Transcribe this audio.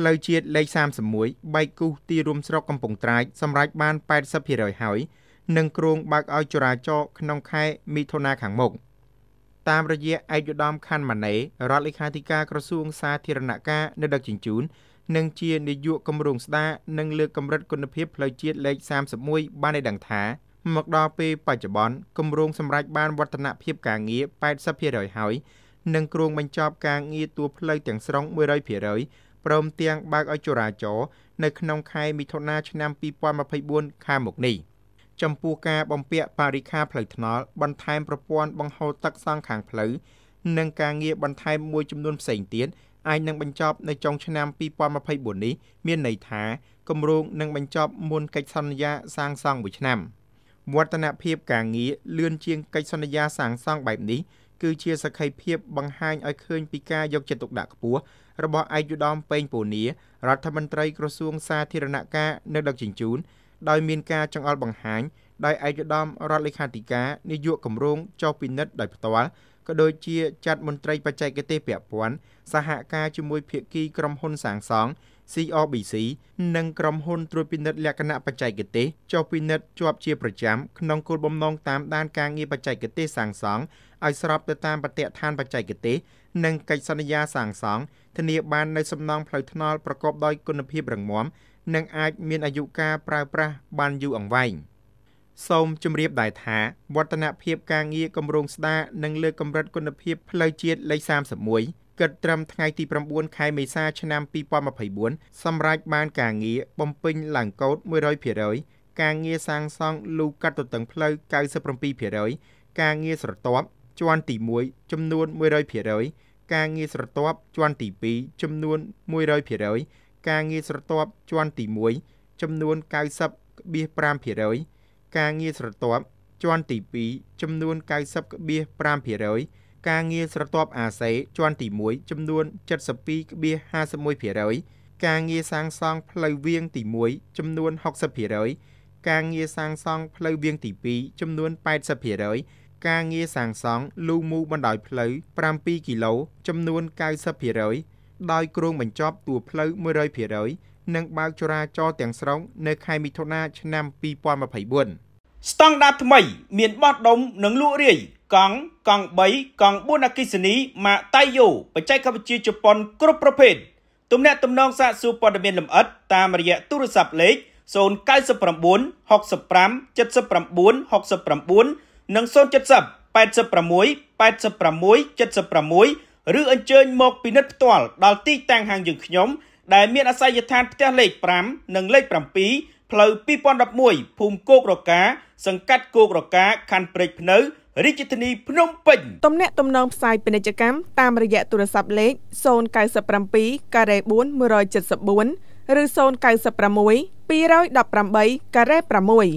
ផ្លូវជាតិលេខ31បែកគូសទីរួមស្រុកកំពង់ត្រាចសម្រេចបាន80%ហើយនិងគ្រោងបើកឲ្យចរាចរណ៍ក្នុងខែមិថុនាខាងមុខតាមរយៈឯកឧត្តមខាន់ម៉ាណេរដ្ឋលេខាធិការក្រសួងសាធារណការនៅដឹកជញ្ជូននិងជានាយកគម្រោងស្ដារនិងលើកកម្រិតគុណភាពផ្លូវជាតិលេខ31បានឲ្យដឹងថាមកដល់ពេលបច្ចុប្បន្នគម្រោងសម្រេចបានវឌ្ឍនភាពការងារ80%ហើយនិងគ្រោងបញ្ចប់ការងារតួផ្លូវទាំងស្រុង100%ព្រមទាំងបើកឲ្យចរាចរណ៍នៅក្នុងខែមិថុនាឆ្នាំ2024ខាងមុខនេះចំពោះការបំពាក់បរិខាផ្លូវថ្នល់បន្ថែមប្រព័ន្ធបង្ហូរទឹកសងខាងផ្លូវនិងការងារបន្ថែមមួយចំនួនផ្សេងទៀតអាចនឹងបញ្ចប់នៅចុងឆ្នាំ2024នេះ មានន័យថាគម្រោងនឹងបញ្ចប់មុនកិច្ចសន្យាសាងសង់មួយឆ្នាំវឌ្ឍនភាពការងារលឿនជាងកិច្ចសន្យាសាងសង់បែបនេះគឺជាសក្ខីភាពបង្ហាញឲ្យឃើញពីការយកចិត្តទុកដាក់ខ្ពស់របស់ឯកឧត្តមពេញពូនីរដ្ឋមន្ត្រីក្រសួងសាធារណការនិងដឹកជញ្ជូន ដោយមានការចង្អុលបង្ហាញដោយឯកឧត្តមរដ្ឋលេខាធិការនាយកគម្រោងចុះពិនិត្យដោយផ្ទាល់ក៏ដូចជាចាត់មន្ត្រីបច្ចេកទេសពាក់ព័ន្ធសហការជាមួយភាគីក្រុមហ៊ុនសាងសង់ CRBC និងក្រុមហ៊ុនត្រួតពិនិត្យលក្ខណៈបច្ចេកទេសចុះពិនិត្យជាប់ជាប្រចាំក្នុងគោលបំណងតាមដានការងារបច្ចេកទេសសាងសង់ឲ្យស្របទៅតាមបទដ្ឋានបច្ចេកទេសនិងកិច្ចសន្យាសាងសង់ធានាបាននូវសំណង់ផ្លូវថ្នល់ប្រកបដោយគុណភាពរឹងមាំនិងអាចមានអាយុកាលប្រើប្រាស់បានយូរអង្វែង។សូមជម្រាបដែរថាវឌ្ឍនភាពការងារគម្រោងស្ដារ និងលើកកម្រិតគុណភាពផ្លូវជាតិលេខ31គិតត្រឹមថ្ងៃទី9ខែមេសាឆ្នាំ2024សម្រេចបានការងារបំពេញឡើងកោត100%ការងារសាងសង់លូកាត់ទទឹងផ្លូវ97%ការងារស្រទាប់ជាន់ទី1ចំនួន100%ការងារស្រទាប់ជាន់ទី2ចំនួន100%ការងារស្រទាប់ជាន់ទី1ចំនួន90.5%ការងារស្រទាប់ជាន់ទី2ចំនួន90.5%ការការងារស្រទាប់អាសេជាន់ទី1ចំនួន72.51%ការងារសាងសង់ផ្លូវវាងទី1ចំនួន60%ការងារសាងសង់ផ្លូវវាងទី2ចំនួន80%ការងារសាងសង់លូមូបណ្ដោយផ្លូវ7គីឡូចំនួន90%ដោយគ្រោងបញ្ចប់តួផ្លូវ100%និងបើកចរាចរណ៍ទាំងស្រុង នៅខែមិថុនាឆ្នាំ2024ស្តង់ដារថ្មី មានបោះដុំនិងលក់រាយកង់កង់3កង់4អគ្គិសនីម៉ាតៃយូបច្ចេកវិទ្យាជប៉ុនគ្រប់ប្រភេទទំនាក់ទំនងសាកសួរព័ត៌មានលម្អិត តាមរយៈទូរស័ព្ទលេខ099 65 79 69និង070 86 86 76ឬអញ្ជើញមកពិនិត្យផ្ទាល់ដល់ទីតាំងហាងយើងខ្ញុំដែលមានអាសយដ្ឋានផ្ទះលេខ5និងលេខ7ផ្លូវ2011ភូមិគោករកាសង្កាត់គោករកាខណ្ឌព្រែកភ្នៅរាជធានីភ្នំពេញទំនាក់ទំនងផ្សាយពាណិជ្ជកម្មតាមរយៈទូរស័ព្ទលេខ097ការ៉េ4174ឬ096 218ការ៉េ6